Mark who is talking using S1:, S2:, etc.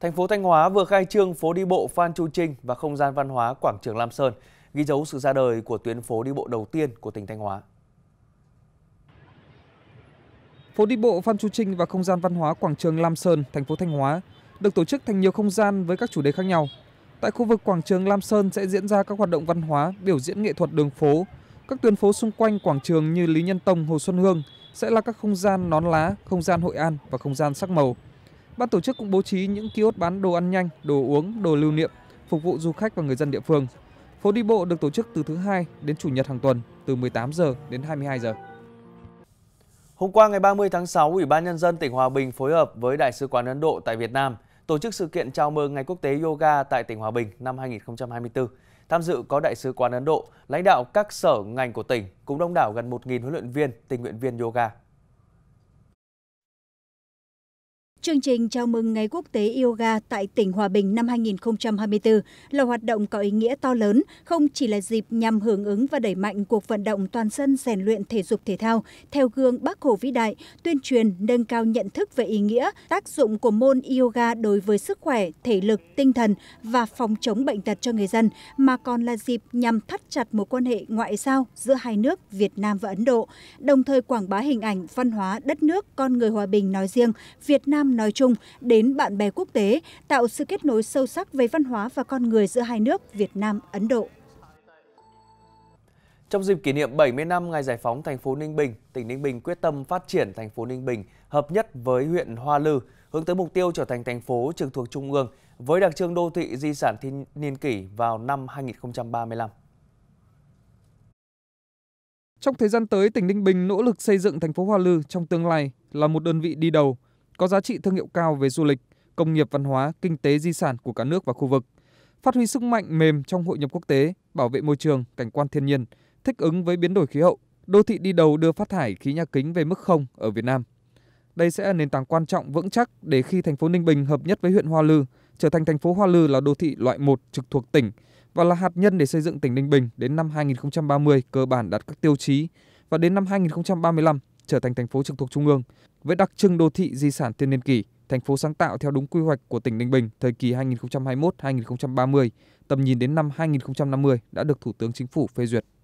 S1: Thành phố Thanh Hóa vừa khai trương phố đi bộ Phan Chu Trinh và không gian văn hóa quảng trường Lam Sơn, ghi dấu sự ra đời của tuyến phố đi bộ đầu tiên của tỉnh Thanh Hóa.
S2: Phố đi bộ Phan Chu Trinh và không gian văn hóa quảng trường Lam Sơn, thành phố Thanh Hóa được tổ chức thành nhiều không gian với các chủ đề khác nhau. Tại khu vực quảng trường Lam Sơn sẽ diễn ra các hoạt động văn hóa, biểu diễn nghệ thuật đường phố. Các tuyến phố xung quanh quảng trường như Lý Nhân Tông, Hồ Xuân Hương sẽ là các không gian nón lá, không gian hội an và không gian sắc màu. Ban tổ chức cũng bố trí những kiosk bán đồ ăn nhanh, đồ uống, đồ lưu niệm phục vụ du khách và người dân địa phương. Phố đi bộ được tổ chức từ thứ hai đến chủ nhật hàng tuần từ 18 giờ đến 22 giờ.
S1: Hôm qua ngày 30 tháng 6, Ủy ban nhân dân tỉnh Hòa Bình phối hợp với Đại sứ quán Ấn Độ tại Việt Nam tổ chức sự kiện chào mừng Ngày Quốc tế Yoga tại tỉnh Hòa Bình năm 2024. Tham dự có Đại sứ quán Ấn Độ, lãnh đạo các sở ngành của tỉnh cùng đông đảo gần 1.000 huấn luyện viên, tình nguyện viên yoga.
S3: Chương trình chào mừng Ngày Quốc tế Yoga tại tỉnh Hòa Bình năm 2024 là hoạt động có ý nghĩa to lớn, không chỉ là dịp nhằm hưởng ứng và đẩy mạnh cuộc vận động toàn dân rèn luyện thể dục thể thao theo gương Bác Hồ vĩ đại, tuyên truyền nâng cao nhận thức về ý nghĩa, tác dụng của môn yoga đối với sức khỏe, thể lực, tinh thần và phòng chống bệnh tật cho người dân, mà còn là dịp nhằm thắt chặt mối quan hệ ngoại giao giữa hai nước Việt Nam và Ấn Độ, đồng thời quảng bá hình ảnh văn hóa đất nước con người hòa bình nói riêng, Việt Nam nói chung đến bạn bè quốc tế tạo sự kết nối sâu sắc về văn hóa và con người giữa hai nước Việt Nam Ấn Độ.
S1: Trong dịp kỷ niệm 70 năm ngày giải phóng thành phố Ninh Bình, tỉnh Ninh Bình quyết tâm phát triển thành phố Ninh Bình hợp nhất với huyện Hoa Lư, hướng tới mục tiêu trở thành thành phố trực thuộc trung ương với đặc trưng đô thị di sản thiên niên kỷ vào năm 2035.
S2: Trong thời gian tới, tỉnh Ninh Bình nỗ lực xây dựng thành phố Hoa Lư trong tương lai là một đơn vị đi đầu, có giá trị thương hiệu cao về du lịch công nghiệp văn hóa kinh tế di sản của cả nước và khu vực phát huy sức mạnh mềm trong hội nhập quốc tế bảo vệ môi trường cảnh quan thiên nhiên thích ứng với biến đổi khí hậu đô thị đi đầu đưa phát thải khí nhà kính về mức không ở Việt Nam đây sẽ là nền tảng quan trọng vững chắc để khi thành phố Ninh Bình hợp nhất với huyện Hoa Lư, trở thành thành phố Hoa Lư là đô thị loại 1 trực thuộc tỉnh và là hạt nhân để xây dựng tỉnh Ninh Bình đến năm 2030 cơ bản đạt các tiêu chí và đến năm 2035 trở thành thành phố trực thuộc trung ương với đặc trưng đô thị di sản thiên niên kỷ, thành phố sáng tạo theo đúng quy hoạch của tỉnh Ninh Bình thời kỳ 2021-2030, tầm nhìn đến năm 2050 đã được Thủ tướng Chính phủ phê duyệt.